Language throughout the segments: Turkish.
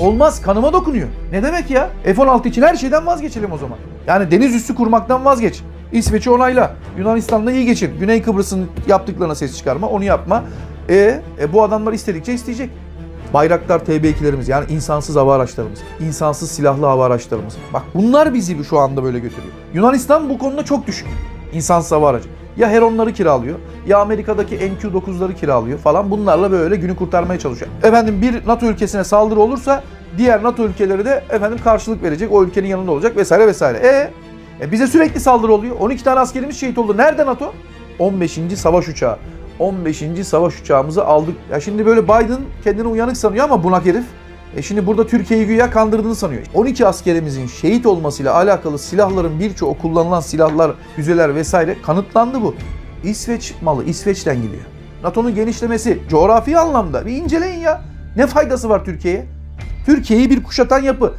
Olmaz kanıma dokunuyor. Ne demek ya? F-16 için her şeyden vazgeçelim o zaman. Yani deniz üssü kurmaktan vazgeç. İsveç'i onayla. Yunanistan'da iyi geçin. Güney Kıbrıs'ın yaptıklarına ses çıkarma. Onu yapma. E, e bu adamlar istedikçe isteyecek. Bayraklar TB2'lerimiz yani insansız hava araçlarımız, insansız silahlı hava araçlarımız. Bak bunlar bizi şu anda böyle götürüyor. Yunanistan bu konuda çok düşük. İnsansız hava aracı. Ya Heron'ları kiralıyor ya Amerika'daki NQ 9ları kiralıyor falan. Bunlarla böyle günü kurtarmaya çalışıyor. Efendim bir NATO ülkesine saldırı olursa diğer NATO ülkeleri de efendim karşılık verecek. O ülkenin yanında olacak vesaire vesaire. E, e bize sürekli saldırı oluyor. 12 tane askerimiz şehit oldu. Nerede NATO? 15. savaş uçağı. 15. savaş uçağımızı aldık. Ya şimdi böyle Biden kendini uyanık sanıyor ama bunak herif. E şimdi burada Türkiye'yi güya kandırdığını sanıyor. 12 askerimizin şehit olmasıyla alakalı silahların birçoğu kullanılan silahlar, füzeler vesaire kanıtlandı bu. İsveç malı İsveç'ten gidiyor. NATO'nun genişlemesi coğrafi anlamda bir inceleyin ya. Ne faydası var Türkiye'ye? Türkiye'yi bir kuşatan yapı.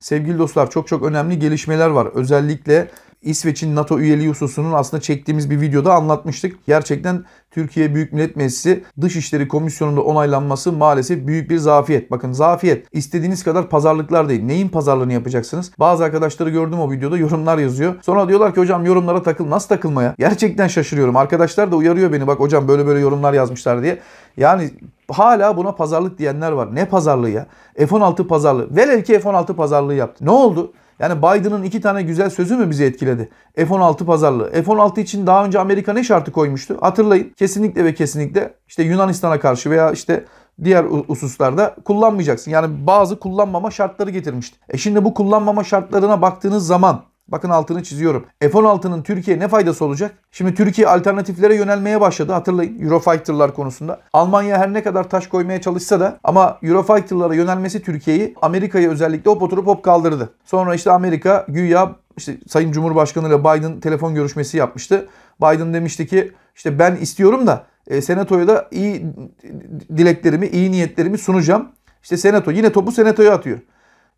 Sevgili dostlar çok çok önemli gelişmeler var. Özellikle İsveç'in NATO üyeliği hususunun aslında çektiğimiz bir videoda anlatmıştık. Gerçekten Türkiye Büyük Millet Meclisi Dışişleri Komisyonu'nda onaylanması maalesef büyük bir zafiyet. Bakın zafiyet istediğiniz kadar pazarlıklar değil. Neyin pazarlığını yapacaksınız? Bazı arkadaşları gördüm o videoda yorumlar yazıyor. Sonra diyorlar ki hocam yorumlara takıl. Nasıl takılmaya? Gerçekten şaşırıyorum. Arkadaşlar da uyarıyor beni bak hocam böyle böyle yorumlar yazmışlar diye. Yani hala buna pazarlık diyenler var. Ne pazarlığı ya? F-16 pazarlığı. Velev ki F-16 pazarlığı yaptı. Ne oldu? Yani Biden'ın iki tane güzel sözü mü bizi etkiledi? F-16 pazarlığı. F-16 için daha önce Amerika ne şartı koymuştu? Hatırlayın. Kesinlikle ve kesinlikle işte Yunanistan'a karşı veya işte diğer hususlarda kullanmayacaksın. Yani bazı kullanmama şartları getirmişti. E şimdi bu kullanmama şartlarına baktığınız zaman Bakın altını çiziyorum. F-16'nın Türkiye ne faydası olacak? Şimdi Türkiye alternatiflere yönelmeye başladı. Hatırlayın Eurofighter'lar konusunda. Almanya her ne kadar taş koymaya çalışsa da ama Eurofighter'lara yönelmesi Türkiye'yi Amerika'ya özellikle hop oturup hop kaldırdı. Sonra işte Amerika güya işte Sayın Cumhurbaşkanı ile Biden telefon görüşmesi yapmıştı. Biden demişti ki işte ben istiyorum da e, senatoya da iyi dileklerimi, iyi niyetlerimi sunacağım. İşte senato yine topu senatoya atıyor.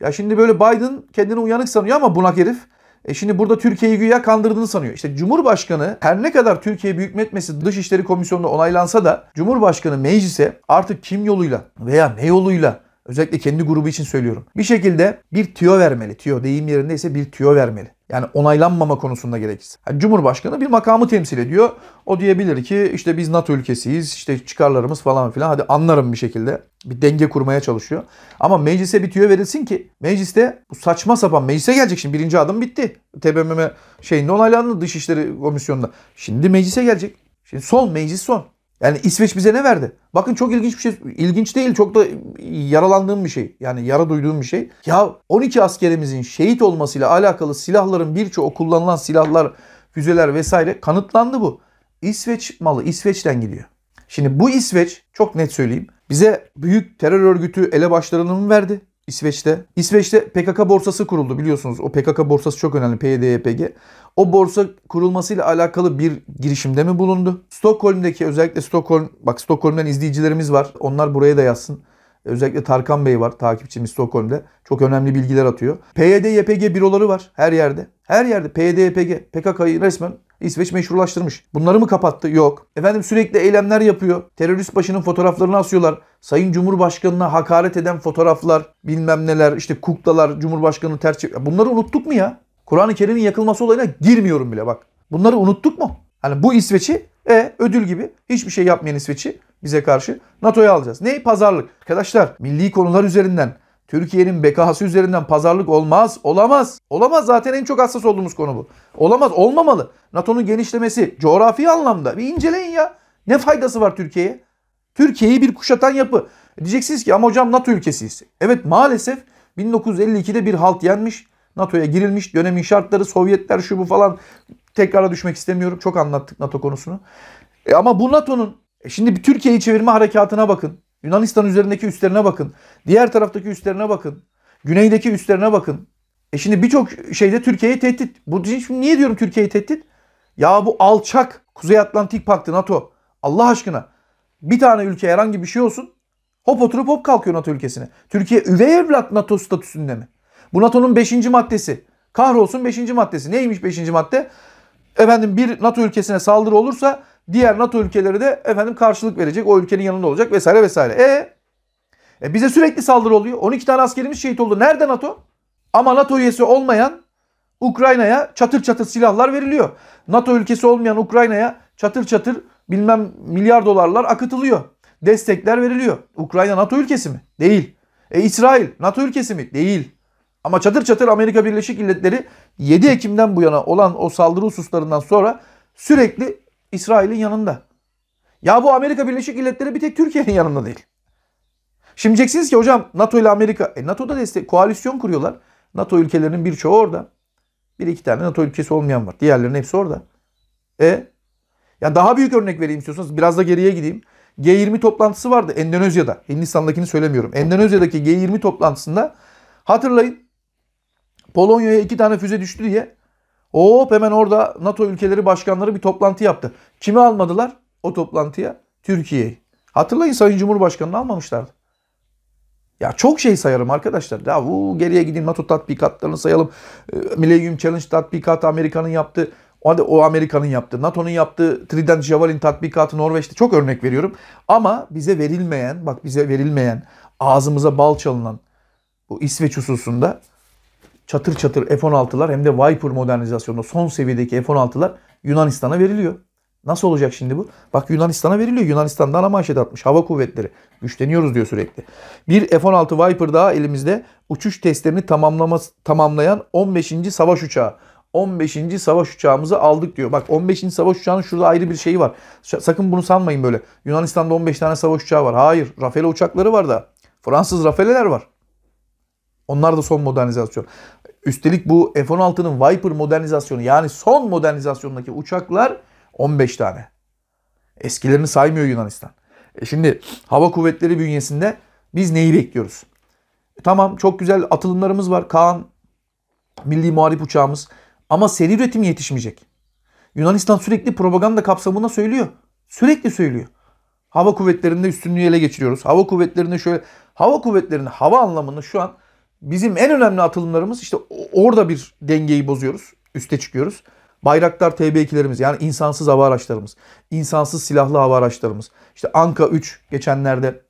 Ya şimdi böyle Biden kendini uyanık sanıyor ama bunak herif e şimdi burada Türkiye'yi güya kandırdığını sanıyor. İşte Cumhurbaşkanı her ne kadar Türkiye Büyük Millet Dışişleri Komisyonu'nda onaylansa da Cumhurbaşkanı meclise artık kim yoluyla veya ne yoluyla özellikle kendi grubu için söylüyorum. Bir şekilde bir tüyo vermeli. Tüyo deyim yerindeyse bir tüyo vermeli. Yani onaylanmama konusunda gerekirse. Yani Cumhurbaşkanı bir makamı temsil ediyor. O diyebilir ki işte biz NATO ülkesiyiz, işte çıkarlarımız falan filan. Hadi anlarım bir şekilde. Bir denge kurmaya çalışıyor. Ama meclise bitiyor, tüyo verilsin ki mecliste bu saçma sapan meclise gelecek şimdi. Birinci adım bitti. TBMM şeyinde onaylandı Dışişleri Komisyonu'nda. Şimdi meclise gelecek. Şimdi son meclis son. Yani İsveç bize ne verdi? Bakın çok ilginç bir şey. İlginç değil çok da yaralandığım bir şey. Yani yara duyduğum bir şey. Ya 12 askerimizin şehit olmasıyla alakalı silahların birçoğu kullanılan silahlar, füzeler vesaire kanıtlandı bu. İsveç malı İsveç'ten gidiyor. Şimdi bu İsveç çok net söyleyeyim. Bize büyük terör örgütü elebaşlarını mı verdi? İsveç'te. İsveç'te PKK borsası kuruldu biliyorsunuz. O PKK borsası çok önemli. PYD-YPG. O borsa kurulmasıyla alakalı bir girişimde mi bulundu? Stockholm'deki özellikle Stockholm, bak Stockholm'den izleyicilerimiz var. Onlar buraya da yazsın. Özellikle Tarkan Bey var takipçimiz Stockholm'de. Çok önemli bilgiler atıyor. PYD-YPG büroları var her yerde. Her yerde PYD-YPG. PKK'yı resmen İsveç meşrulaştırmış. Bunları mı kapattı? Yok. Efendim sürekli eylemler yapıyor. Terörist başının fotoğraflarını asıyorlar. Sayın Cumhurbaşkanı'na hakaret eden fotoğraflar, bilmem neler, işte kuklalar, Cumhurbaşkanı'nı ters Bunları unuttuk mu ya? Kur'an-ı Kerim'in yakılması olayına girmiyorum bile bak. Bunları unuttuk mu? Hani bu İsveç'i e ödül gibi hiçbir şey yapmayan İsveç'i bize karşı NATO'ya alacağız. Ne? Pazarlık. Arkadaşlar milli konular üzerinden Türkiye'nin bekası üzerinden pazarlık olmaz. Olamaz. Olamaz. Zaten en çok hassas olduğumuz konu bu. Olamaz. Olmamalı. NATO'nun genişlemesi coğrafi anlamda. Bir inceleyin ya. Ne faydası var Türkiye'ye? Türkiye'yi bir kuşatan yapı. Diyeceksiniz ki ama hocam NATO ülkesiyiz. Evet maalesef 1952'de bir halt yenmiş. NATO'ya girilmiş. Dönemin şartları Sovyetler şu bu falan. Tekrara düşmek istemiyorum. Çok anlattık NATO konusunu. E ama bu NATO'nun e, şimdi bir Türkiye'yi çevirme harekatına bakın. Yunanistan üzerindeki üstlerine bakın. Diğer taraftaki üstlerine bakın. Güneydeki üstlerine bakın. E şimdi birçok şeyde Türkiye'yi tehdit. Bu şimdi niye diyorum Türkiye'yi tehdit? Ya bu alçak Kuzey Atlantik Paktı NATO. Allah aşkına bir tane ülke herhangi bir şey olsun hop oturup hop kalkıyor NATO ülkesine. Türkiye üvey evlat NATO statüsünde mi? Bu NATO'nun 5. maddesi. Kahrolsun 5. maddesi. Neymiş 5. madde? Efendim bir NATO ülkesine saldırı olursa Diğer NATO ülkeleri de efendim karşılık verecek. O ülkenin yanında olacak vesaire vesaire. E, e bize sürekli saldırı oluyor. 12 tane askerimiz şehit oldu. Nerede NATO? Ama NATO üyesi olmayan Ukrayna'ya çatır çatır silahlar veriliyor. NATO ülkesi olmayan Ukrayna'ya çatır çatır bilmem milyar dolarlar akıtılıyor. Destekler veriliyor. Ukrayna NATO ülkesi mi? Değil. E İsrail NATO ülkesi mi? Değil. Ama çatır çatır Amerika Birleşik Devletleri 7 Ekim'den bu yana olan o saldırı hususlarından sonra sürekli İsrail'in yanında. Ya bu Amerika Birleşik Devletleri bir tek Türkiye'nin yanında değil. Şimdi diyeceksiniz ki hocam NATO ile Amerika, e, NATO'da destek, koalisyon kuruyorlar. NATO ülkelerinin birçoğu orada. Bir iki tane NATO ülkesi olmayan var. Diğerlerinin hepsi orada. E ya daha büyük örnek vereyim istiyorsanız biraz da geriye gideyim. G20 toplantısı vardı Endonezya'da. Hindistan'dakini söylemiyorum. Endonezya'daki G20 toplantısında hatırlayın Polonya'ya iki tane füze düştü diye Hop hemen orada NATO ülkeleri başkanları bir toplantı yaptı. Kimi almadılar o toplantıya? Türkiye'yi. Hatırlayın Sayın Cumhurbaşkanı'nı almamışlardı. Ya çok şey sayarım arkadaşlar. Ya bu geriye gideyim NATO tatbikatlarını sayalım. Ee, Millennium Challenge tatbikatı Amerika'nın yaptığı. O, o Amerika'nın yaptığı, NATO'nun yaptığı Trident Javelin tatbikatı Norveç'te çok örnek veriyorum. Ama bize verilmeyen, bak bize verilmeyen, ağzımıza bal çalınan bu İsveç hususunda çatır çatır F-16'lar hem de Viper modernizasyonunda son seviyedeki F-16'lar Yunanistan'a veriliyor. Nasıl olacak şimdi bu? Bak Yunanistan'a veriliyor. Yunanistan'dan ana atmış. Hava kuvvetleri. Güçleniyoruz diyor sürekli. Bir F-16 Viper daha elimizde uçuş testlerini tamamlaması, tamamlayan 15. savaş uçağı. 15. savaş uçağımızı aldık diyor. Bak 15. savaş uçağının şurada ayrı bir şeyi var. Sakın bunu sanmayın böyle. Yunanistan'da 15 tane savaş uçağı var. Hayır. Rafale uçakları var da. Fransız Rafale'ler var. Onlar da son modernizasyon. Üstelik bu F-16'nın Viper modernizasyonu yani son modernizasyondaki uçaklar 15 tane. Eskilerini saymıyor Yunanistan. E şimdi hava kuvvetleri bünyesinde biz neyi bekliyoruz? E tamam çok güzel atılımlarımız var. Kaan milli muharip uçağımız ama seri üretim yetişmeyecek. Yunanistan sürekli propaganda kapsamına söylüyor. Sürekli söylüyor. Hava kuvvetlerinde üstünlüğü ele geçiriyoruz. Hava kuvvetlerinde şöyle hava kuvvetlerinin hava anlamını şu an bizim en önemli atılımlarımız işte orada bir dengeyi bozuyoruz. Üste çıkıyoruz. Bayraktar TB2'lerimiz yani insansız hava araçlarımız, insansız silahlı hava araçlarımız. İşte Anka 3 geçenlerde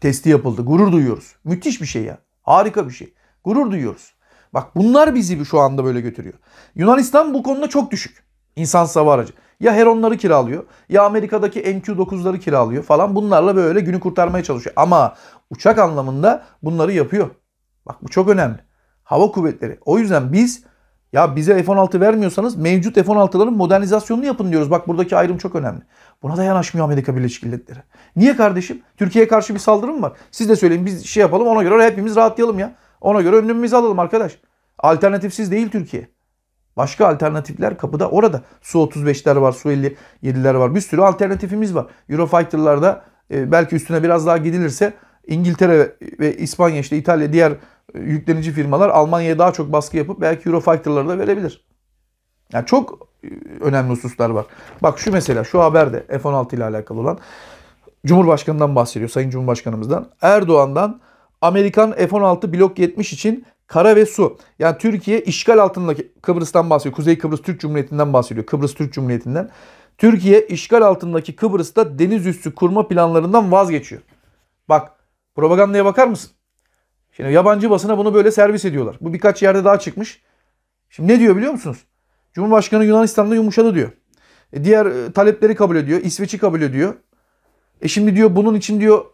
testi yapıldı. Gurur duyuyoruz. Müthiş bir şey ya. Harika bir şey. Gurur duyuyoruz. Bak bunlar bizi şu anda böyle götürüyor. Yunanistan bu konuda çok düşük. İnsansız hava aracı. Ya Heron'ları kiralıyor ya Amerika'daki MQ-9'ları kiralıyor falan. Bunlarla böyle günü kurtarmaya çalışıyor. Ama uçak anlamında bunları yapıyor. Bak bu çok önemli. Hava kuvvetleri. O yüzden biz ya bize F-16 vermiyorsanız mevcut F-16'ların modernizasyonunu yapın diyoruz. Bak buradaki ayrım çok önemli. Buna da yanaşmıyor Amerika Birleşik Devletleri. Niye kardeşim? Türkiye'ye karşı bir saldırı mı var? Siz de söyleyin biz şey yapalım ona göre hepimiz rahatlayalım ya. Ona göre önlemimizi alalım arkadaş. Alternatifsiz değil Türkiye. Başka alternatifler kapıda orada. Su-35'ler var, Su-57'ler var. Bir sürü alternatifimiz var. Eurofighter'larda e, belki üstüne biraz daha gidilirse İngiltere ve İspanya işte İtalya diğer e, yüklenici firmalar Almanya'ya daha çok baskı yapıp belki Eurofighter'ları da verebilir. Yani çok e, önemli hususlar var. Bak şu mesela şu haberde F-16 ile alakalı olan Cumhurbaşkanı'ndan bahsediyor Sayın Cumhurbaşkanımızdan. Erdoğan'dan Amerikan F-16 blok 70 için kara ve su. Yani Türkiye işgal altındaki Kıbrıs'tan bahsediyor. Kuzey Kıbrıs Türk Cumhuriyeti'nden bahsediyor. Kıbrıs Türk Cumhuriyeti'nden. Türkiye işgal altındaki Kıbrıs'ta deniz üssü kurma planlarından vazgeçiyor. Bak Propagandaya bakar mısın? Şimdi yabancı basına bunu böyle servis ediyorlar. Bu birkaç yerde daha çıkmış. Şimdi ne diyor biliyor musunuz? Cumhurbaşkanı Yunanistan'da yumuşadı diyor. E diğer e, talepleri kabul ediyor. İsveç'i kabul ediyor. E şimdi diyor bunun için diyor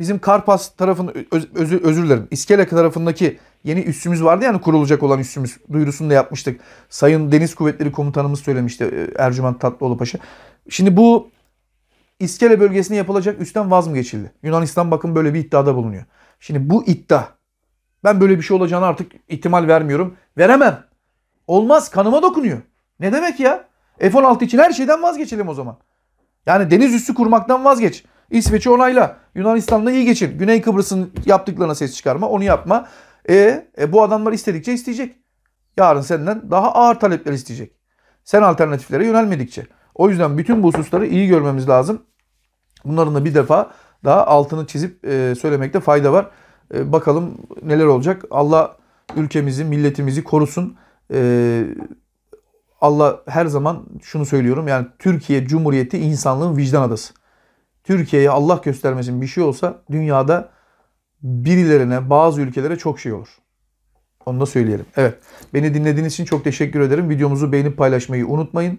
bizim Karpas tarafının öz, özür, özür dilerim. İskele tarafındaki yeni üssümüz vardı yani kurulacak olan üssümüz. Duyurusunu da yapmıştık. Sayın Deniz Kuvvetleri Komutanımız söylemişti e, Ercüment Tatlıoğlu Paşa. Şimdi bu İskele bölgesine yapılacak üstten vaz mı geçildi? Yunanistan bakın böyle bir iddiada bulunuyor. Şimdi bu iddia. Ben böyle bir şey olacağını artık ihtimal vermiyorum. Veremem. Olmaz kanıma dokunuyor. Ne demek ya? F-16 için her şeyden vazgeçelim o zaman. Yani deniz üssü kurmaktan vazgeç. İsveç'i onayla. Yunanistan'la iyi geçin. Güney Kıbrıs'ın yaptıklarına ses çıkarma. Onu yapma. E, e bu adamlar istedikçe isteyecek. Yarın senden daha ağır talepler isteyecek. Sen alternatiflere yönelmedikçe. O yüzden bütün bu hususları iyi görmemiz lazım. Bunların da bir defa daha altını çizip e, söylemekte fayda var. E, bakalım neler olacak. Allah ülkemizi, milletimizi korusun. E, Allah her zaman şunu söylüyorum. Yani Türkiye Cumhuriyeti insanlığın vicdan adası. Türkiye'ye Allah göstermesin bir şey olsa dünyada birilerine, bazı ülkelere çok şey olur. Onu da söyleyelim. Evet. Beni dinlediğiniz için çok teşekkür ederim. Videomuzu beğenip paylaşmayı unutmayın.